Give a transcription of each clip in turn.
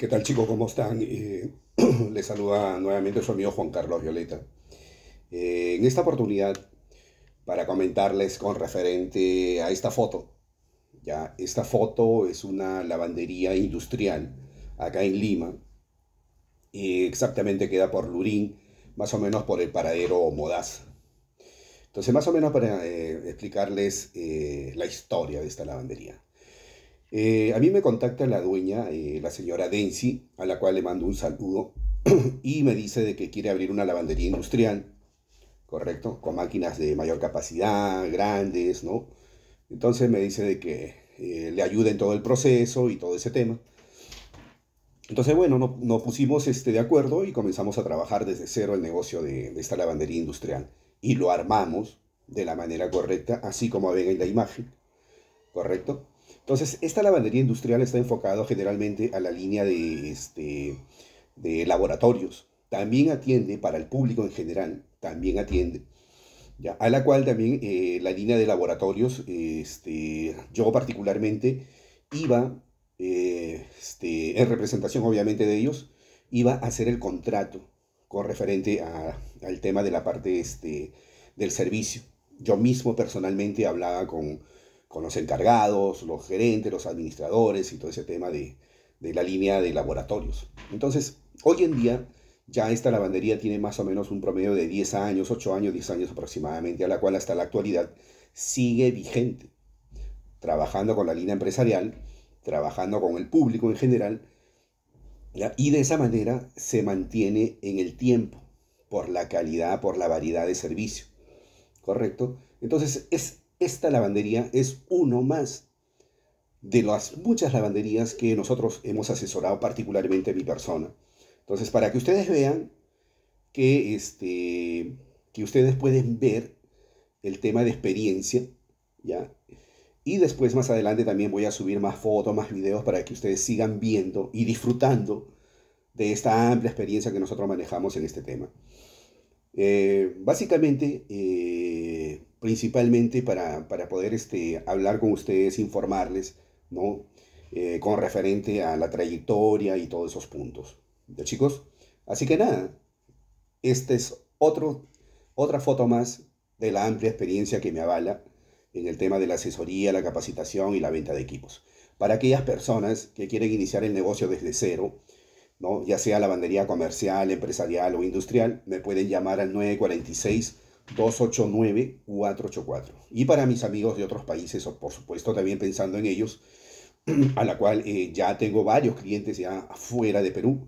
¿Qué tal chicos? ¿Cómo están? Eh, les saluda nuevamente su amigo Juan Carlos Violeta. Eh, en esta oportunidad, para comentarles con referente a esta foto. Ya, esta foto es una lavandería industrial acá en Lima. exactamente queda por Lurín, más o menos por el paradero Modaz. Entonces, más o menos para eh, explicarles la historia de esta lavandería. Eh, a mí me contacta la dueña, eh, la señora Densi, a la cual le mando un saludo, y me dice de que quiere abrir una lavandería industrial, ¿correcto? Con máquinas de mayor capacidad, grandes, ¿no? Entonces me dice de que eh, le ayude en todo el proceso y todo ese tema. Entonces, bueno, nos pusimos este, de acuerdo y comenzamos a trabajar desde cero el negocio de, de esta lavandería industrial. Y lo armamos de la manera correcta, así como ven en la imagen, ¿correcto? Entonces, esta lavandería industrial está enfocada generalmente a la línea de, este, de laboratorios. También atiende para el público en general, también atiende. Ya, a la cual también eh, la línea de laboratorios, este, yo particularmente iba, eh, este, en representación obviamente de ellos, iba a hacer el contrato con referente a, al tema de la parte este, del servicio. Yo mismo personalmente hablaba con, con los encargados, los gerentes, los administradores y todo ese tema de, la línea de laboratorios. Entonces, hoy en día ya esta lavandería tiene más o menos un promedio de 10 años, 8 años, 10 años aproximadamente, a la cual hasta la actualidad sigue vigente, trabajando con la línea empresarial, trabajando con el público en general, y de esa manera se mantiene en el tiempo, por la calidad, por la variedad de servicio. ¿Correcto? Entonces es esta lavandería es uno más de las muchas lavanderías que nosotros hemos asesorado, particularmente a mi persona. Entonces, para que ustedes vean que, este, que ustedes pueden ver el tema de experiencia, ¿ya? Y después más adelante también voy a subir más fotos, más videos para que ustedes sigan viendo y disfrutando de esta amplia experiencia que nosotros manejamos en este tema. Eh, básicamente, eh, principalmente para, poder este, hablar con ustedes, informarles, ¿no? Eh, con referente a la trayectoria y todos esos puntos. ¿Ya chicos? Así que nada, esta es otro, otra foto más de la amplia experiencia que me avala en el tema de la asesoría, la capacitación y la venta de equipos. Para aquellas personas que quieren iniciar el negocio desde cero, ¿no? ya sea la lavandería comercial, empresarial o industrial, me pueden llamar al 946 289-484. Y para mis amigos de otros países, o por supuesto también pensando en ellos, a la cual eh, ya tengo varios clientes ya fuera de Perú,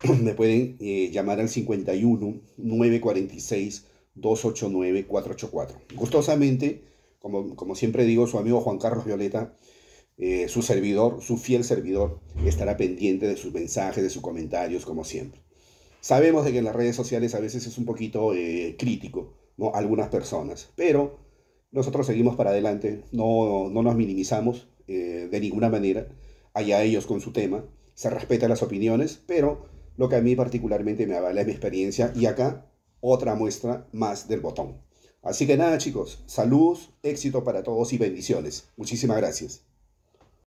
me pueden eh, llamar al 51-946-289-484. Gustosamente, como, siempre digo, su amigo Juan Carlos Violeta, eh, su servidor, su fiel servidor, estará pendiente de sus mensajes, de sus comentarios, como siempre. Sabemos de que en las redes sociales a veces es un poquito crítico algunas personas. Pero nosotros seguimos para adelante, no, nos minimizamos eh, de ninguna manera, allá ellos con su tema, se respetan las opiniones, pero lo que a mí particularmente me avala es mi experiencia y acá otra muestra más del botón. Así que nada chicos, saludos, éxito para todos y bendiciones. Muchísimas gracias.